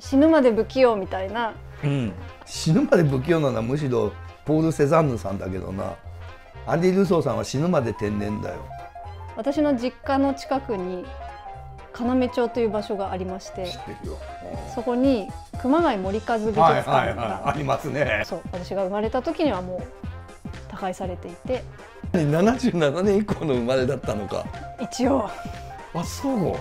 死ぬまで不器用みたいな、うん、死ぬまで不器用なのはむしろポール・セザンヌさんだけどなアンディ・ルソーさんは死ぬまで天然だよ私の実家の近くに要町という場所がありましてそこに熊谷森和美術館がありますねそう私が生まれた時にはもう他界されていて77年以降の生まれだったのか一応あそう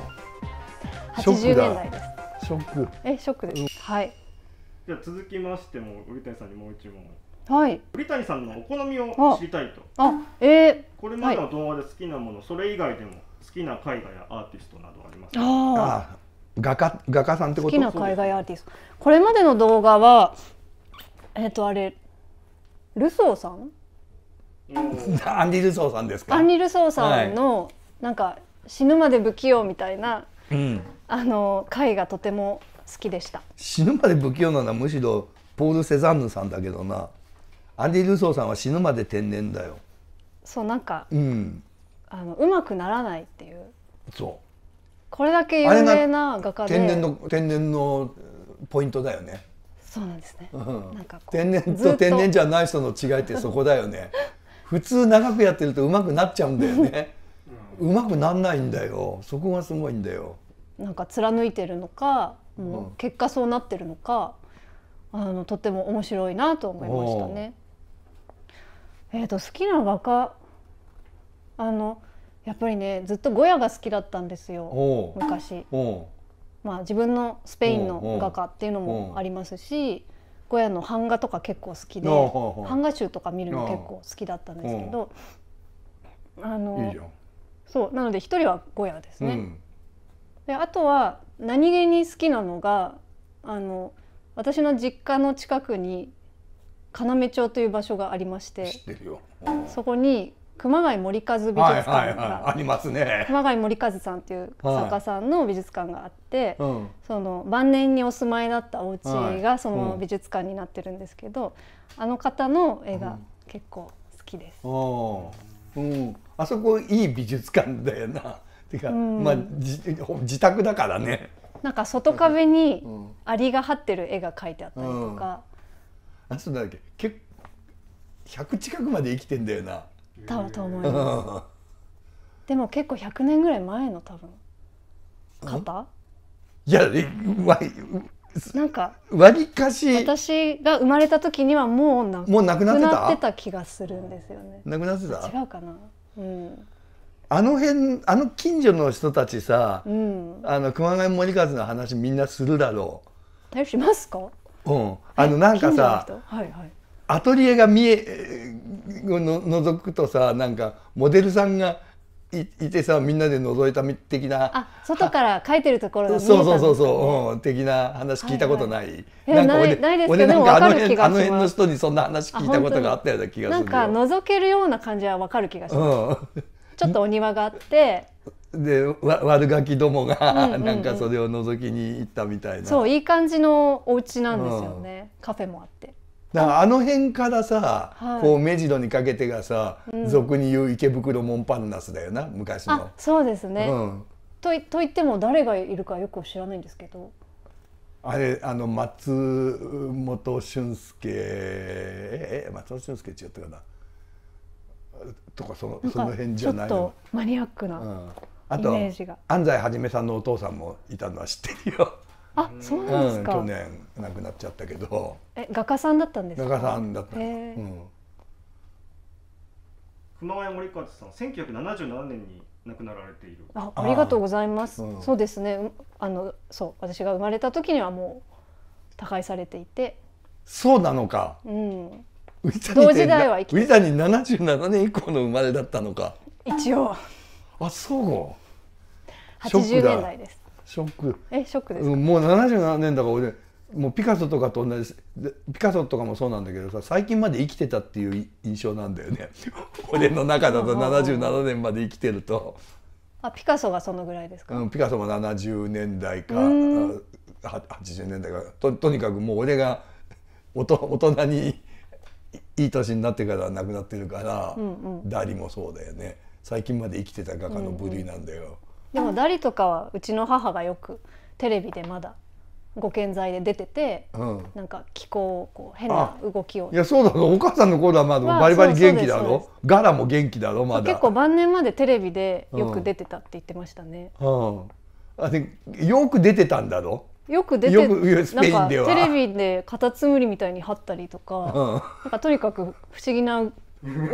80年代ですショックえショックです、うん、はいじゃあ続きましても瓜谷さんにもう一問はい栗谷さんのお好みを知りたいとあえー、これまでの動画で好きなもの、はい、それ以外でも好きな絵画やアーティストなどありますかあ画家画家さんってこと好きな海外アーティストこれまでの動画はえっ、ー、とあれルソーさんアンリ・ルソーさんですかアンリ・ルソーさんの、はい、なんか死ぬまで不器用みたいな、うん、あの回がとても好きでした死ぬまで不器用なのはむしろポール・セザンヌさんだけどなアンディ・ルソーさんは死ぬまで天然だよそうなんか、うん、あのうまくならないっていうそうこれだけ有名な画家で天然の天然のポイントだよねそうなんですね、うん、なんか天然と天然じゃない人の違いってそこだよね普通長くやってるとうまくなっちゃうんだよね うまくなんないんだよそこがすごいんだよなんか貫いてるのかもう結果そうなってるのか、うん、あのとても面白いなと思いましたね。えーと、好きな画家あのやっぱりねずっとゴヤが好きだったんですよ昔。まあ、自分のスペインの画家っていうのもありますしゴヤの版画とか結構好きで版画集とか見るの結構好きだったんですけどあのそうなので一人はゴヤですね、うん、であとは何気に好きなのがあの私の実家の近くに要町という場所がありましてそこに熊谷森和美術館がありますね熊谷森和さんという作家さんの美術館があって、はいその晩年にお住まいだったお家がその美術館になってるんですけど、あの方の絵が結構好きです。うん、あそこいい美術館だよな。ていうか、うん、まあ自宅だからね。なんか外壁にアリが張ってる絵が描いてあったりとか。うん、あそうだっけ結100近くまで生きてんだよな。多分と思います。でも結構100年ぐらい前の多分方。いやえわなんかわりかし私が生まれた時にはもうなもうなくなってた気がするんですよね。なくなってた違うかな。うん。あの辺あの近所の人たちさ、うん、あの熊谷森和の話みんなするだろう。えしますか？うん、あのなんかさ、はいはい、アトリエが見えの覗くとさなんかモデルさんがいいてさみんなで覗いた的なあ外から書いてるところが見えた、ね、そうそうそう、うん、的な話聞いたことない、はいはい、なんか俺ないですけどあの辺あの辺の人にそんな話聞いたことがあったような気がするなんか覗けるような感じはわかる気がします、うんちょっとお庭があって。で悪ガキどもがなんかそれを覗きに行ったみたいな、うんうんうん、そういい感じのお家なんですよね、うん、カフェもあってだからあの辺からさ、はい、こう目白にかけてがさ、うん、俗に言う池袋モンパンナスだよな昔のそうですね、うん、とと言っても誰がいるかよく知らないんですけどあれあの松本俊介え松本俊介言ったかなとかそのその辺じゃないちょっとマニアックな、うん、あと安西はじめさんのお父さんもいたのは知ってるよ。あ、そうなんですか、うん、去年亡くなっちゃったけど。え、画家さんだったんですか。画家さんだった。うん、熊谷森勝さん、1977年に亡くなられている。あ、ありがとうございます。うん、そうですね。あの、そう、私が生まれた時にはもう他界されていて。そうなのか。うん。同時代は生きてる。ウィザニ77年以降の生まれだったのか。一応。あ、そう。80年代です。ショック。え、ショックです、もう77年だから俺、もうピカソとかと同じでピカソとかもそうなんだけどさ最近まで生きてたっていう印象なんだよね 俺の中だと77年まで生きてるとあピカソがそのぐらいですか、うん、ピカソも70年代か80年代かととにかくもう俺がおと大人にいい年になってから亡くなってるから、うんうん、ダリもそうだよね最近まで生きてた画家の部類なんだよ、うんうん、でもダリとかはうちの母がよくテレビでまだご健在で出てて、うん、なんか気候こう変な動きをいやそうだろお母さんの頃はまだバリバリ元気だろガラも元気だろまだ結構晩年までテレビでよく出てたって言ってましたね、うん、うん、あれよく出てたんだろよく出てなんかテレビでカタツムリみたいに貼ったりとかうん、なんかとにかく不思議な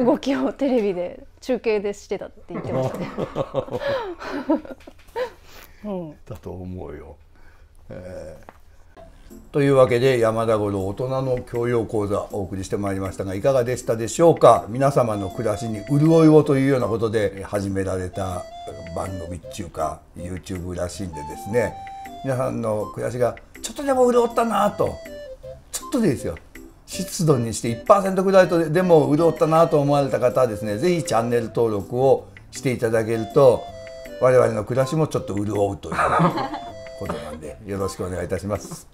動きをテレビで中継でしてたって言ってましたね。うん、だと思うよ。えー、というわけで山田五郎大人の教養講座お送りしてまいりましたがいかがでしたでしょうか皆様の暮らしに潤いをというようなことで始められた番組っていうか YouTube らしいんでですね皆さんの暮らしがちょっとでも潤ったなとちょっとでいいですよ湿度にして1%ぐらいとでも潤ったなと思われた方はですね是非チャンネル登録をしていただけると我々の暮らしもちょっと潤うということなんでよろしくお願いいたします。